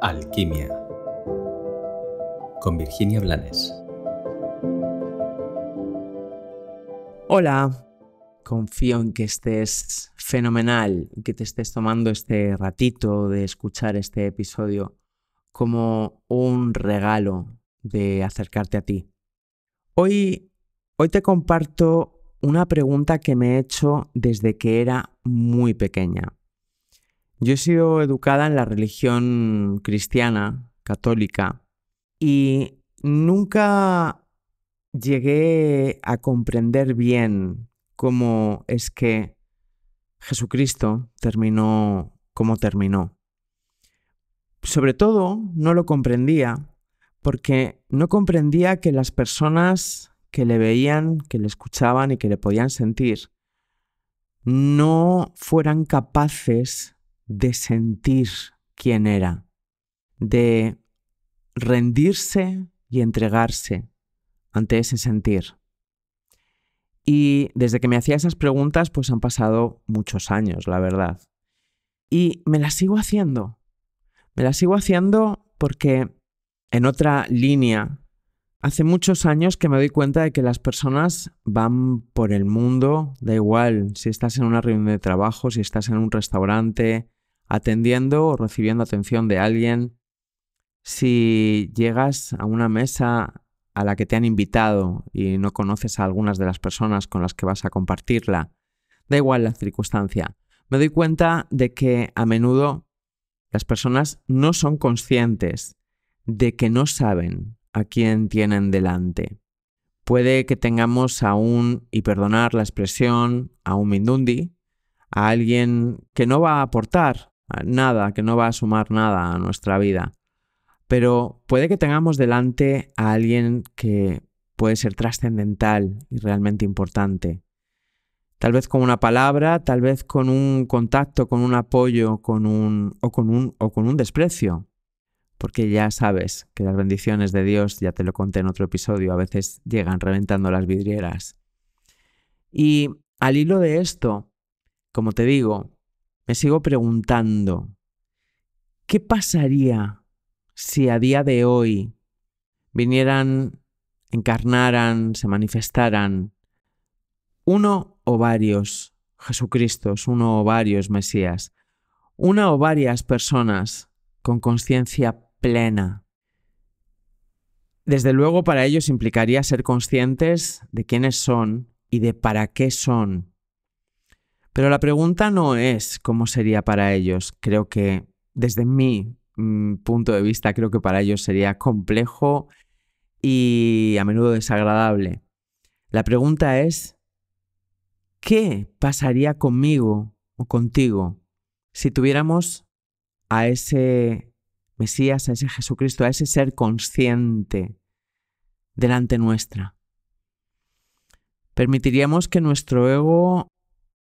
Alquimia con Virginia Blanes. Hola, confío en que estés fenomenal, que te estés tomando este ratito de escuchar este episodio como un regalo de acercarte a ti. Hoy, hoy te comparto una pregunta que me he hecho desde que era muy pequeña. Yo he sido educada en la religión cristiana, católica, y nunca llegué a comprender bien cómo es que Jesucristo terminó como terminó. Sobre todo no lo comprendía porque no comprendía que las personas que le veían, que le escuchaban y que le podían sentir no fueran capaces de sentir quién era, de rendirse y entregarse ante ese sentir. Y desde que me hacía esas preguntas, pues han pasado muchos años, la verdad. Y me las sigo haciendo. Me las sigo haciendo porque en otra línea, hace muchos años que me doy cuenta de que las personas van por el mundo, da igual si estás en una reunión de trabajo, si estás en un restaurante, atendiendo o recibiendo atención de alguien, si llegas a una mesa a la que te han invitado y no conoces a algunas de las personas con las que vas a compartirla, da igual la circunstancia, me doy cuenta de que a menudo las personas no son conscientes de que no saben a quién tienen delante. Puede que tengamos un, y perdonar la expresión, a un mindundi, a alguien que no va a aportar nada, que no va a sumar nada a nuestra vida. Pero puede que tengamos delante a alguien que puede ser trascendental y realmente importante. Tal vez con una palabra, tal vez con un contacto, con un apoyo, con un, o, con un, o con un desprecio. Porque ya sabes que las bendiciones de Dios, ya te lo conté en otro episodio, a veces llegan reventando las vidrieras. Y al hilo de esto, como te digo, me sigo preguntando, ¿qué pasaría si a día de hoy vinieran, encarnaran, se manifestaran uno o varios Jesucristos, uno o varios Mesías, una o varias personas con conciencia plena? Desde luego para ellos implicaría ser conscientes de quiénes son y de para qué son pero la pregunta no es cómo sería para ellos. Creo que desde mi mm, punto de vista, creo que para ellos sería complejo y a menudo desagradable. La pregunta es, ¿qué pasaría conmigo o contigo si tuviéramos a ese Mesías, a ese Jesucristo, a ese ser consciente delante nuestra? Permitiríamos que nuestro ego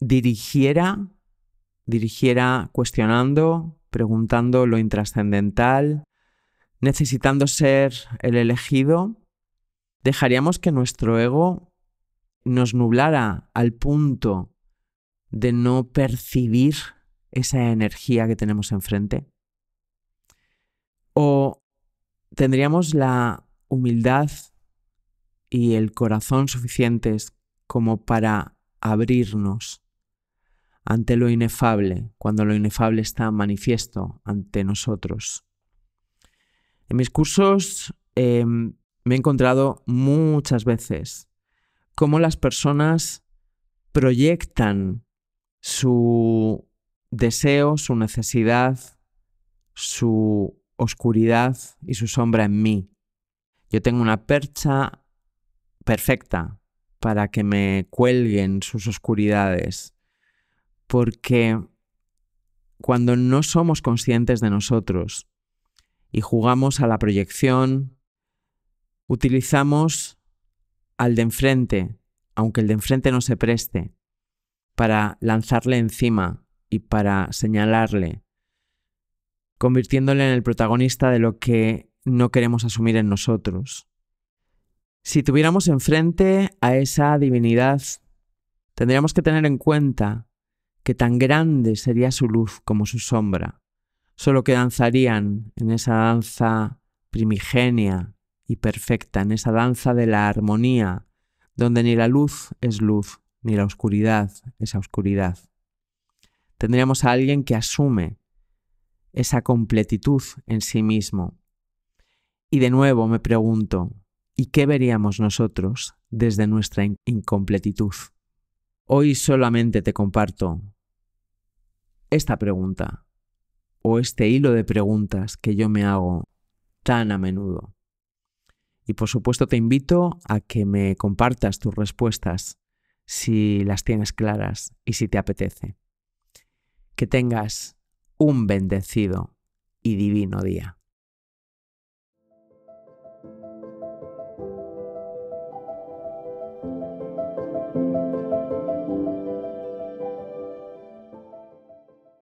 dirigiera, dirigiera cuestionando, preguntando lo intrascendental, necesitando ser el elegido, dejaríamos que nuestro ego nos nublara al punto de no percibir esa energía que tenemos enfrente. O tendríamos la humildad y el corazón suficientes como para abrirnos ante lo inefable, cuando lo inefable está manifiesto ante nosotros. En mis cursos em, me he encontrado muchas veces cómo las personas proyectan su deseo, su necesidad, su oscuridad y su sombra en mí. Yo tengo una percha perfecta para que me cuelguen sus oscuridades, porque cuando no somos conscientes de nosotros y jugamos a la proyección, utilizamos al de enfrente, aunque el de enfrente no se preste, para lanzarle encima y para señalarle, convirtiéndole en el protagonista de lo que no queremos asumir en nosotros. Si tuviéramos enfrente a esa divinidad, tendríamos que tener en cuenta que tan grande sería su luz como su sombra, solo que danzarían en esa danza primigenia y perfecta, en esa danza de la armonía, donde ni la luz es luz, ni la oscuridad es oscuridad. Tendríamos a alguien que asume esa completitud en sí mismo. Y de nuevo me pregunto, ¿y qué veríamos nosotros desde nuestra incompletitud? Hoy solamente te comparto esta pregunta o este hilo de preguntas que yo me hago tan a menudo. Y por supuesto te invito a que me compartas tus respuestas si las tienes claras y si te apetece. Que tengas un bendecido y divino día.